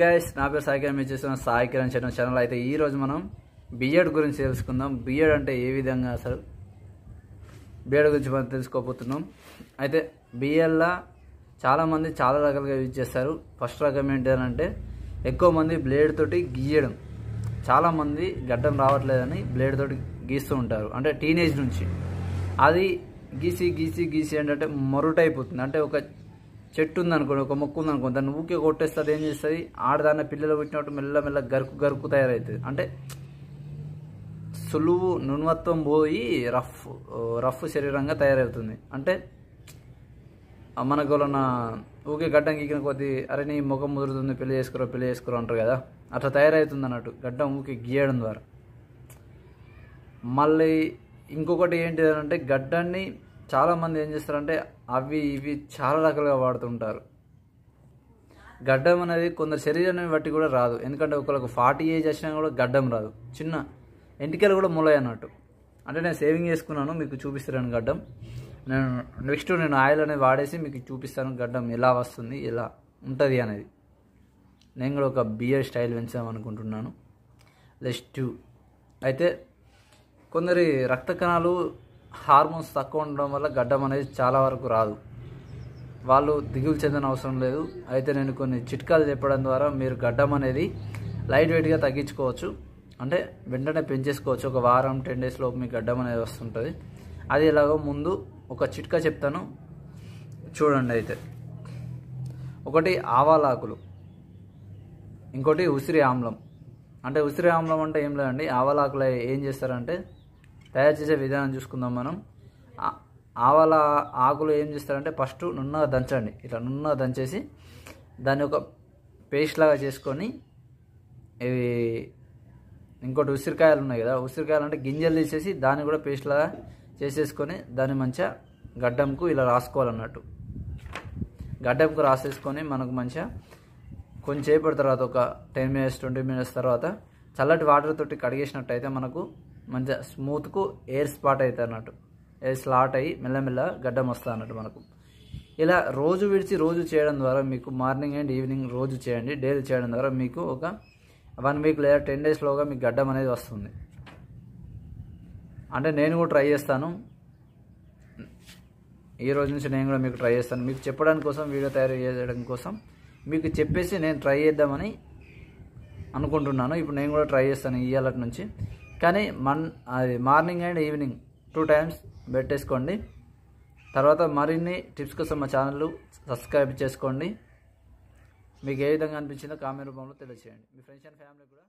guys నా పేరు సాయి కిరణ్ మీరు చేస్తున్న సాయి కిరణ్ ఛానల్ ఛానల్ అయితే ఈరోజు మనం బిఎడ్ గురించి తెలుసుకుందాం బిఎడ్ అంటే ఏ విధంగా అసలు బిఎడ్ గురించి మనం తెలుసుకోబోతున్నాం అయితే బిఎడ్లా చాలామంది చాలా రకాలుగా యూజ్ చేస్తారు ఫస్ట్ రకం ఏంటంటే ఎక్కువ మంది బ్లేడ్ తోటి గీయడం చాలామంది గడ్డం రావట్లేదని బ్లేడ్ తోటి గీస్తూ ఉంటారు అంటే టీనేజ్ నుంచి అది గీసి గీసి గీసి ఏంటంటే మరుటైపోతుంది అంటే ఒక చెట్టు ఉంది అనుకోండి ఒక మొక్క అనుకోండి దాన్ని ఊకే కొట్టేస్తుంది ఏం చేస్తుంది ఆడదాన్న పిల్లలు పుట్టినట్టు మెల్ల మెల్ల గరుకు గరుకు తయారవుతుంది అంటే సులువు నున్వత్వం పోయి రఫ్ రఫ్ శరీరంగా తయారవుతుంది అంటే మనకు వలన ఊకే గడ్డం గీకిన కొద్దీ అరే నీ ముఖం ముదురుతుంది పెళ్లి చేసుకురా పెళ్లి చేసుకురా అంటారు కదా అట్లా తయారవుతుంది అన్నట్టు గడ్డం ఊకే గీయడం ద్వారా మళ్ళీ ఇంకొకటి అంటే గడ్డాన్ని చాలామంది ఏం చేస్తారంటే అవి ఇవి చాలా రకాలుగా వాడుతుంటారు గడ్డం అనేది కొందరు శరీరాన్ని బట్టి కూడా రాదు ఎందుకంటే ఒకరికి ఫార్టీ ఏజ్ వచ్చినా కూడా గడ్డం రాదు చిన్న ఎంటికలు కూడా మూలయ్య అన్నట్టు అంటే నేను సేవింగ్ చేసుకున్నాను మీకు చూపిస్తాను గడ్డం నేను నెక్స్ట్ నేను ఆయిల్ అనేది వాడేసి మీకు చూపిస్తాను గడ్డం ఎలా వస్తుంది ఎలా ఉంటుంది అనేది నేను కూడా ఒక బియర్ స్టైల్ పెంచామనుకుంటున్నాను లెస్ట్ అయితే కొందరి రక్త కణాలు హార్మోన్స్ తక్కువ ఉండడం వల్ల గడ్డం అనేది చాలా వరకు రాదు వాళ్ళు దిగులు చెందిన అవసరం లేదు అయితే నేను కొన్ని చిట్కాలు చెప్పడం ద్వారా మీరు గడ్డం అనేది లైట్ వెయిట్గా తగ్గించుకోవచ్చు అంటే వెంటనే పెంచేసుకోవచ్చు ఒక వారం టెన్ డేస్ లోపు మీకు గడ్డం అనేది వస్తుంటుంది అది ఎలాగో ముందు ఒక చిట్కా చెప్తాను చూడండి అయితే ఒకటి ఆవాలాకులు ఇంకోటి ఉసిరి ఆమ్లం అంటే ఉసిరి ఆమ్లం అంటే ఏం లేదండి ఆవాలాకులు ఏం చేస్తారంటే తయారు చేసే విధానం చూసుకుందాం మనం ఆవల ఆకులు ఏం చేస్తారంటే ఫస్ట్ నున్నగా దంచండి ఇట్లా నున్నగా దంచేసి దాన్ని ఒక పేస్ట్ లాగా చేసుకొని ఇవి ఇంకోటి ఉసిరికాయలు ఉన్నాయి కదా ఉసిరికాయలు అంటే గింజలు తీసేసి దాన్ని కూడా పేస్ట్ లాగా చేసేసుకొని దాన్ని మంచిగా గడ్డంకు ఇలా రాసుకోవాలన్నట్టు గడ్డంకు రాసేసుకొని మనకు మంచిగా కొంచెం సేపటి తర్వాత ఒక టెన్ మినిట్స్ ట్వంటీ మినిట్స్ తర్వాత చల్లటి వాటర్ తోటి కడిగేసినట్టయితే మనకు మంచిగా స్మూత్కు ఎయిర్ స్పాట్ అవుతుంది అన్నట్టు ఎయిర్ స్లాట్ అయ్యి మెల్లమెల్ల గడ్డం వస్తుంది అన్నట్టు మనకు ఇలా రోజు విడిచి రోజు చేయడం ద్వారా మీకు మార్నింగ్ అండ్ ఈవినింగ్ రోజు చేయండి డైలీ చేయడం ద్వారా మీకు ఒక వన్ వీక్ లేదా టెన్ డేస్లోగా మీకు గడ్డం అనేది వస్తుంది అంటే నేను కూడా ట్రై చేస్తాను ఈ రోజు నుంచి నేను కూడా మీకు ట్రై చేస్తాను మీకు చెప్పడానికి కోసం వీడియో తయారు చేయడం కోసం మీకు చెప్పేసి నేను ట్రై చేద్దామని అనుకుంటున్నాను ఇప్పుడు నేను కూడా ట్రై చేస్తాను ఈ అలర్ట్ నుంచి కానీ మన్ అది morning and evening two times పెట్టేసుకోండి తర్వాత మరిన్ని టిప్స్ కోసం మా ఛానల్ సబ్స్క్రైబ్ చేసుకోండి మీకు ఏ విధంగా అనిపించిందో కామెంట్ రూపంలో తెలియజేయండి మీ ఫ్రెండ్స్ అండ్ ఫ్యామిలీ కూడా